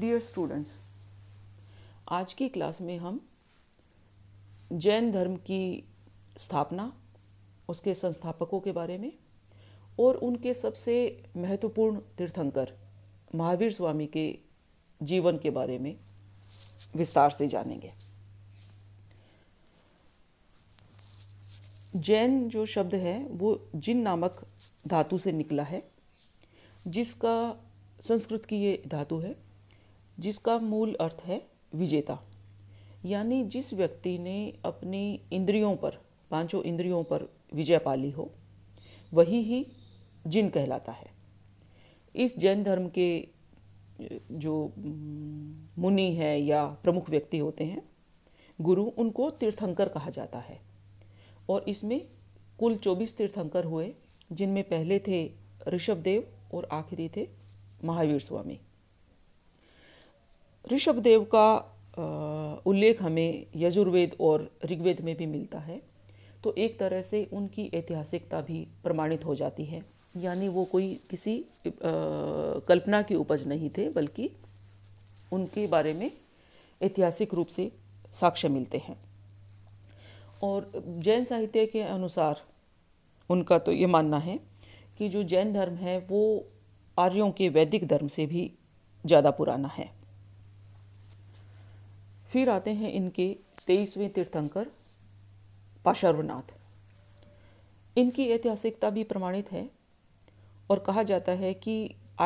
dear students आज की class में हम जैन धर्म की स्थापना उसके संस्थापकों के बारे में और उनके सबसे महत्वपूर्ण तीर्थंकर महावीर स्वामी के जीवन के बारे में विस्तार से जानेंगे जैन जो शब्द है वो जिन नामक धातु से निकला है जिसका संस्कृत की ये धातु है जिसका मूल अर्थ है विजेता यानी जिस व्यक्ति ने अपनी इंद्रियों पर पांचों इंद्रियों पर विजय पाली हो वही ही जिन कहलाता है इस जैन धर्म के जो मुनि हैं या प्रमुख व्यक्ति होते हैं गुरु उनको तीर्थंकर कहा जाता है और इसमें कुल चौबीस तीर्थंकर हुए जिनमें पहले थे ऋषभदेव और आखिरी थे महावीर स्वामी ऋषभदेव का उल्लेख हमें यजुर्वेद और ऋग्वेद में भी मिलता है तो एक तरह से उनकी ऐतिहासिकता भी प्रमाणित हो जाती है यानी वो कोई किसी आ, कल्पना की उपज नहीं थे बल्कि उनके बारे में ऐतिहासिक रूप से साक्ष्य मिलते हैं और जैन साहित्य के अनुसार उनका तो ये मानना है कि जो जैन धर्म है वो आर्यों के वैदिक धर्म से भी ज़्यादा पुराना है फिर आते हैं इनके तेईसवें तीर्थंकर पाशर्वनाथ इनकी ऐतिहासिकता भी प्रमाणित है और कहा जाता है कि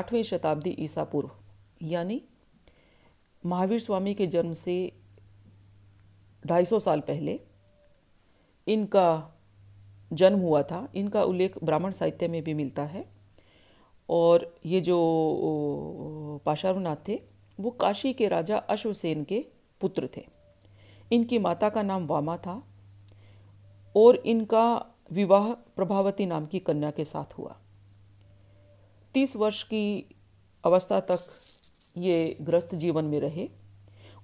आठवीं शताब्दी ईसा पूर्व यानी महावीर स्वामी के जन्म से 250 साल पहले इनका जन्म हुआ था इनका उल्लेख ब्राह्मण साहित्य में भी मिलता है और ये जो पाशारुनाथ थे वो काशी के राजा अश्वसेन के पुत्र थे इनकी माता का नाम वामा था और इनका विवाह प्रभावती नाम की कन्या के साथ हुआ तीस वर्ष की अवस्था तक ये ग्रस्त जीवन में रहे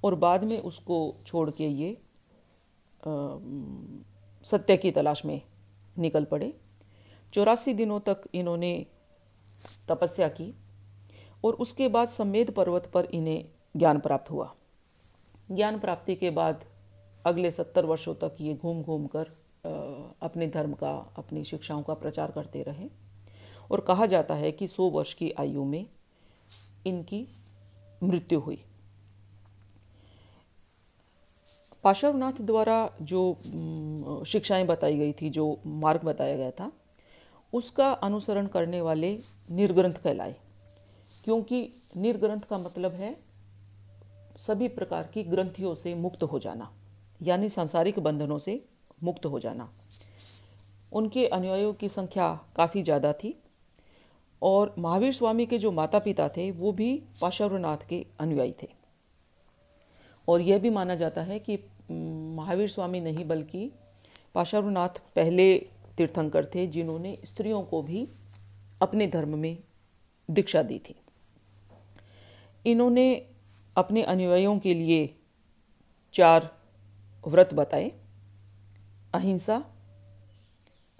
और बाद में उसको छोड़ के ये सत्य की तलाश में निकल पड़े चौरासी दिनों तक इन्होंने तपस्या की और उसके बाद संवेद पर्वत पर इन्हें ज्ञान प्राप्त हुआ ज्ञान प्राप्ति के बाद अगले सत्तर वर्षों तक ये घूम घूम कर अपने धर्म का अपनी शिक्षाओं का प्रचार करते रहे और कहा जाता है कि सौ वर्ष की आयु में इनकी मृत्यु हुई पाशवनाथ द्वारा जो शिक्षाएं बताई गई थी जो मार्ग बताया गया था उसका अनुसरण करने वाले निर्ग्रंथ कहलाए क्योंकि निर्ग्रंथ का मतलब है सभी प्रकार की ग्रंथियों से मुक्त हो जाना यानी सांसारिक बंधनों से मुक्त हो जाना उनके अनुयायियों की संख्या काफ़ी ज़्यादा थी और महावीर स्वामी के जो माता पिता थे वो भी पाशर्वनाथ के अनुयायी थे और यह भी माना जाता है कि महावीर स्वामी नहीं बल्कि पाशर्वनाथ पहले तीर्थंकर थे जिन्होंने स्त्रियों को भी अपने धर्म में दीक्षा दी थी इन्होंने अपने अनुयायियों के लिए चार व्रत बताए अहिंसा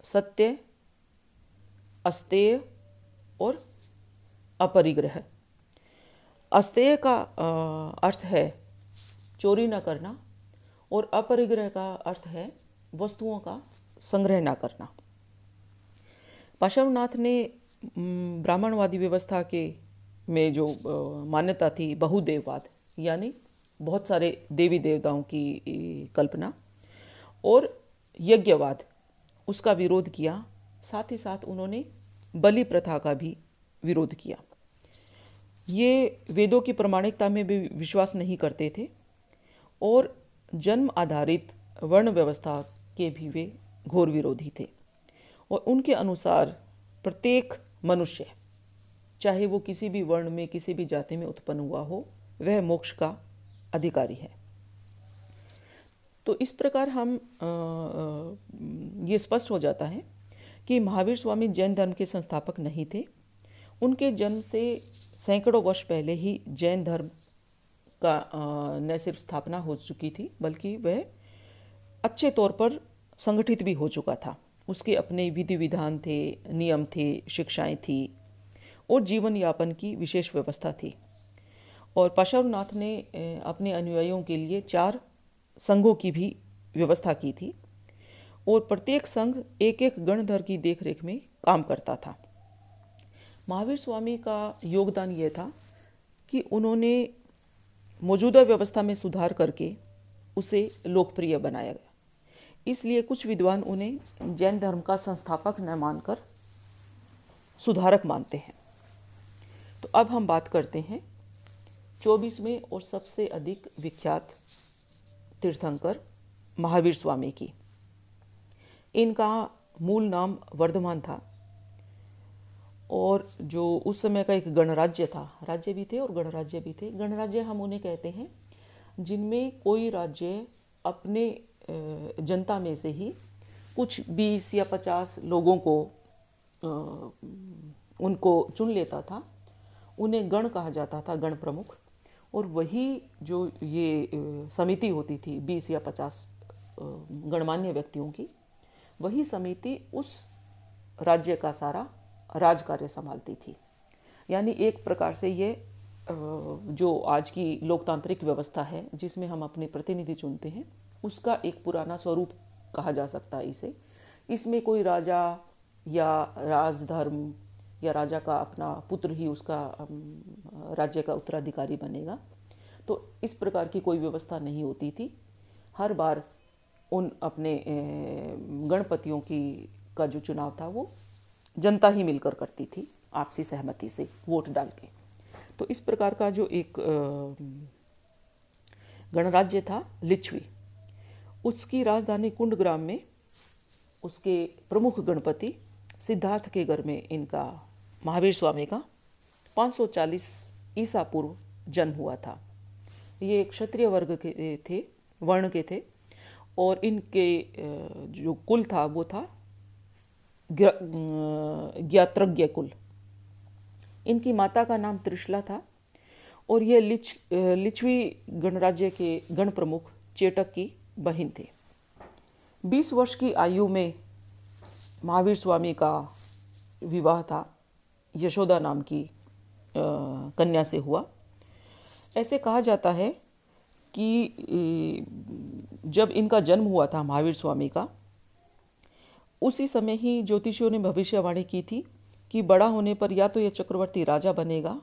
सत्य अस्तेय और अपरिग्रह अस्तेय का अर्थ है चोरी न करना और अपरिग्रह का अर्थ है वस्तुओं का संग्रह न करना पाशवनाथ ने ब्राह्मणवादी व्यवस्था के में जो मान्यता थी बहुदेववाद यानी बहुत सारे देवी देवताओं की कल्पना और यज्ञवाद उसका विरोध किया साथ ही साथ उन्होंने बलि प्रथा का भी विरोध किया ये वेदों की प्रमाणिकता में भी विश्वास नहीं करते थे और जन्म आधारित वर्ण व्यवस्था के भी वे घोर विरोधी थे और उनके अनुसार प्रत्येक मनुष्य चाहे वो किसी भी वर्ण में किसी भी जाति में उत्पन्न हुआ हो वह मोक्ष का अधिकारी है तो इस प्रकार हम ये स्पष्ट हो जाता है कि महावीर स्वामी जैन धर्म के संस्थापक नहीं थे उनके जन्म से सैकड़ों वर्ष पहले ही जैन धर्म का न सिर्फ स्थापना हो चुकी थी बल्कि वह अच्छे तौर पर संगठित भी हो चुका था उसके अपने विधि विधान थे नियम थे शिक्षाएं थी और जीवन यापन की विशेष व्यवस्था थी और पाशवनाथ ने अपने अनुयायियों के लिए चार संघों की भी व्यवस्था की थी और प्रत्येक संघ एक एक गणधर की देखरेख में काम करता था महावीर स्वामी का योगदान यह था कि उन्होंने मौजूदा व्यवस्था में सुधार करके उसे लोकप्रिय बनाया गया इसलिए कुछ विद्वान उन्हें जैन धर्म का संस्थापक न मानकर सुधारक मानते हैं अब हम बात करते हैं चौबीसवें और सबसे अधिक विख्यात तीर्थंकर महावीर स्वामी की इनका मूल नाम वर्धमान था और जो उस समय का एक गणराज्य था राज्य भी थे और गणराज्य भी थे गणराज्य हम उन्हें कहते हैं जिनमें कोई राज्य अपने जनता में से ही कुछ बीस या पचास लोगों को उनको चुन लेता था उन्हें गण कहा जाता था गण प्रमुख और वही जो ये समिति होती थी बीस या पचास गणमान्य व्यक्तियों की वही समिति उस राज्य का सारा राजकार्य संभालती थी यानी एक प्रकार से ये जो आज की लोकतांत्रिक व्यवस्था है जिसमें हम अपने प्रतिनिधि चुनते हैं उसका एक पुराना स्वरूप कहा जा सकता है इसे इसमें कोई राजा या राजधर्म या राजा का अपना पुत्र ही उसका राज्य का उत्तराधिकारी बनेगा तो इस प्रकार की कोई व्यवस्था नहीं होती थी हर बार उन अपने गणपतियों की का जो चुनाव था वो जनता ही मिलकर करती थी आपसी सहमति से वोट डाल के तो इस प्रकार का जो एक गणराज्य था लिच्छवी उसकी राजधानी कुंडग्राम में उसके प्रमुख गणपति सिद्धार्थ के घर में इनका महावीर स्वामी का 540 ईसा पूर्व जन्म हुआ था ये क्षत्रिय वर्ग के थे वर्ण के थे और इनके जो कुल था वो था ज्ञात्रज्ञ कुल इनकी माता का नाम त्रिशला था और ये लिच लिच्छवी गणराज्य के गण प्रमुख चेटक की बहन थे 20 वर्ष की आयु में महावीर स्वामी का विवाह था यशोदा नाम की कन्या से हुआ ऐसे कहा जाता है कि जब इनका जन्म हुआ था महावीर स्वामी का उसी समय ही ज्योतिषियों ने भविष्यवाणी की थी कि बड़ा होने पर या तो यह चक्रवर्ती राजा बनेगा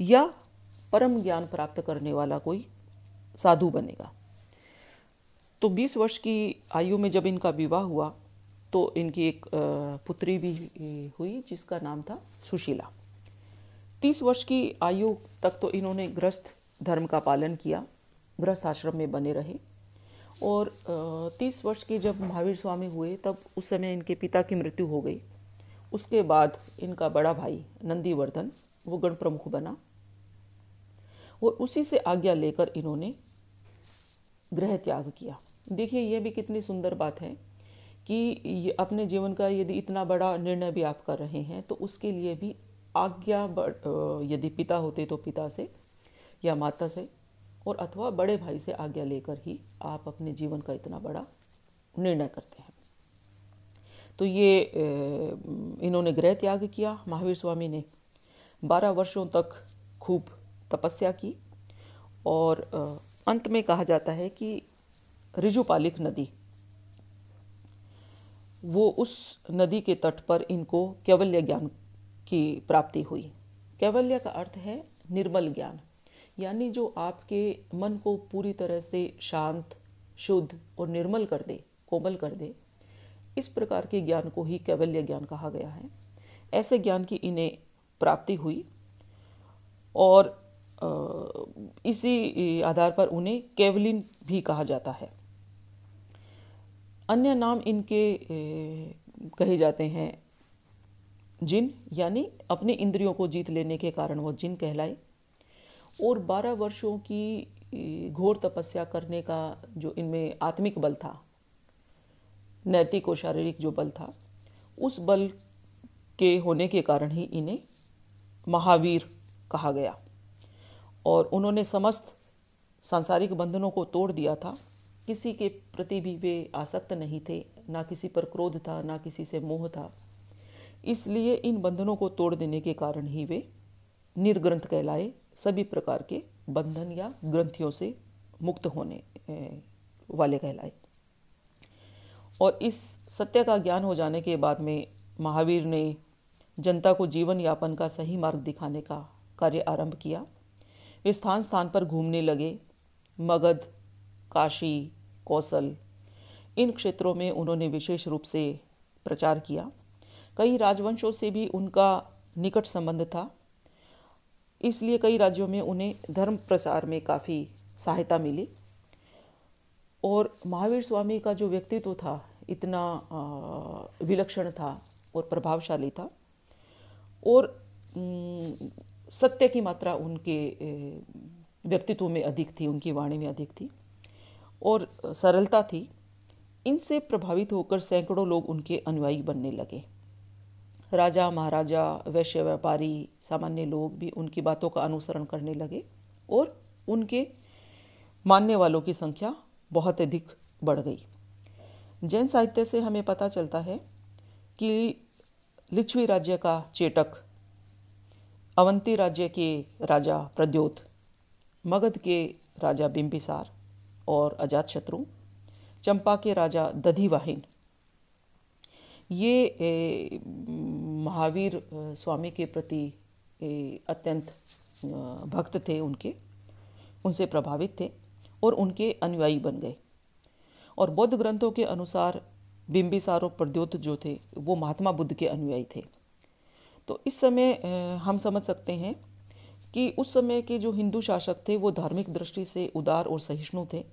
या परम ज्ञान प्राप्त करने वाला कोई साधु बनेगा तो 20 वर्ष की आयु में जब इनका विवाह हुआ तो इनकी एक पुत्री भी हुई जिसका नाम था सुशीला तीस वर्ष की आयु तक तो इन्होंने ग्रस्त धर्म का पालन किया ग्रस्त आश्रम में बने रहे और तीस वर्ष की जब महावीर स्वामी हुए तब उस समय इनके पिता की मृत्यु हो गई उसके बाद इनका बड़ा भाई नंदीवर्धन वो गण प्रमुख बना और उसी से आज्ञा लेकर इन्होंने गृह त्याग किया देखिए यह भी कितनी सुंदर बात है कि अपने जीवन का यदि इतना बड़ा निर्णय भी आप कर रहे हैं तो उसके लिए भी आज्ञा यदि पिता होते तो पिता से या माता से और अथवा बड़े भाई से आज्ञा लेकर ही आप अपने जीवन का इतना बड़ा निर्णय करते हैं तो ये इन्होंने गृह त्याग किया महावीर स्वामी ने बारह वर्षों तक खूब तपस्या की और अंत में कहा जाता है कि रिजुपालिक नदी वो उस नदी के तट पर इनको कैवल्य ज्ञान की प्राप्ति हुई कैवल्य का अर्थ है निर्मल ज्ञान यानी जो आपके मन को पूरी तरह से शांत शुद्ध और निर्मल कर दे कोमल कर दे इस प्रकार के ज्ञान को ही कैवल्य ज्ञान कहा गया है ऐसे ज्ञान की इन्हें प्राप्ति हुई और इसी आधार पर उन्हें कैवलिन भी कहा जाता है अन्य नाम इनके कहे जाते हैं जिन यानी अपने इंद्रियों को जीत लेने के कारण वो जिन कहलाए और बारह वर्षों की घोर तपस्या करने का जो इनमें आत्मिक बल था नैतिक और शारीरिक जो बल था उस बल के होने के कारण ही इन्हें महावीर कहा गया और उन्होंने समस्त सांसारिक बंधनों को तोड़ दिया था किसी के प्रति भी वे आसक्त नहीं थे ना किसी पर क्रोध था ना किसी से मोह था इसलिए इन बंधनों को तोड़ देने के कारण ही वे निर्ग्रंथ कहलाए सभी प्रकार के बंधन या ग्रंथियों से मुक्त होने वाले कहलाए और इस सत्य का ज्ञान हो जाने के बाद में महावीर ने जनता को जीवन यापन का सही मार्ग दिखाने का कार्य आरंभ किया वे स्थान स्थान पर घूमने लगे मगध काशी कौशल इन क्षेत्रों में उन्होंने विशेष रूप से प्रचार किया कई राजवंशों से भी उनका निकट संबंध था इसलिए कई राज्यों में उन्हें धर्म प्रसार में काफ़ी सहायता मिली और महावीर स्वामी का जो व्यक्तित्व था इतना विलक्षण था और प्रभावशाली था और सत्य की मात्रा उनके व्यक्तित्व में अधिक थी उनकी वाणी में अधिक थी और सरलता थी इनसे प्रभावित होकर सैकड़ों लोग उनके अनुयायी बनने लगे राजा महाराजा वैश्य व्यापारी सामान्य लोग भी उनकी बातों का अनुसरण करने लगे और उनके मानने वालों की संख्या बहुत अधिक बढ़ गई जैन साहित्य से हमें पता चलता है कि लिच्छवी राज्य का चेटक अवंती राज्य के राजा प्रद्योत मगध के राजा बिंबिसार और अजातशत्रु चंपा के राजा दधिवाहिन ये महावीर स्वामी के प्रति अत्यंत भक्त थे उनके उनसे प्रभावित थे और उनके अनुयायी बन गए और बौद्ध ग्रंथों के अनुसार बिंबिसार और प्रद्योत जो थे वो महात्मा बुद्ध के अनुयायी थे तो इस समय हम समझ सकते हैं कि उस समय के जो हिंदू शासक थे वो धार्मिक दृष्टि से उदार और सहिष्णु थे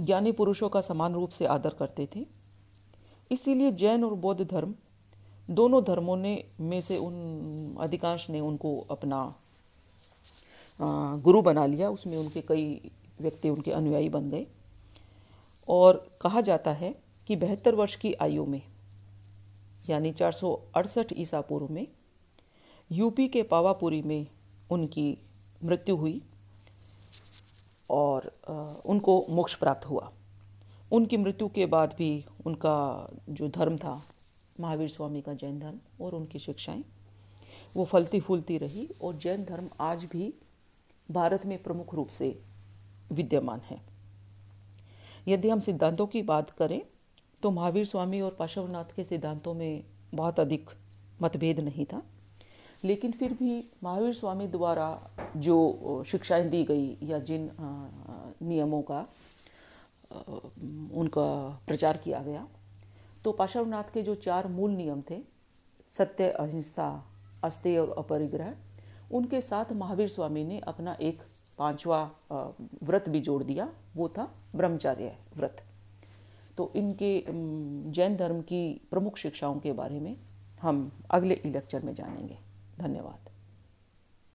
ज्ञानी पुरुषों का समान रूप से आदर करते थे इसीलिए जैन और बौद्ध धर्म दोनों धर्मों ने में से उन अधिकांश ने उनको अपना गुरु बना लिया उसमें उनके कई व्यक्ति उनके अनुयायी बन गए और कहा जाता है कि बहत्तर वर्ष की आयु में यानी चार सौ अड़सठ ईसा पूर्व में यूपी के पावापुरी में उनकी मृत्यु हुई और उनको मोक्ष प्राप्त हुआ उनकी मृत्यु के बाद भी उनका जो धर्म था महावीर स्वामी का जैन धर्म और उनकी शिक्षाएं वो फलती फूलती रही और जैन धर्म आज भी भारत में प्रमुख रूप से विद्यमान है यदि हम सिद्धांतों की बात करें तो महावीर स्वामी और पार्श्वनाथ के सिद्धांतों में बहुत अधिक मतभेद नहीं था लेकिन फिर भी महावीर स्वामी द्वारा जो शिक्षाएं दी गई या जिन नियमों का उनका प्रचार किया गया तो पाशवनाथ के जो चार मूल नियम थे सत्य अहिंसा अस्ते और अपरिग्रह उनके साथ महावीर स्वामी ने अपना एक पांचवा व्रत भी जोड़ दिया वो था ब्रह्मचार्य व्रत तो इनके जैन धर्म की प्रमुख शिक्षाओं के बारे में हम अगले लेक्चर में जानेंगे धन्यवाद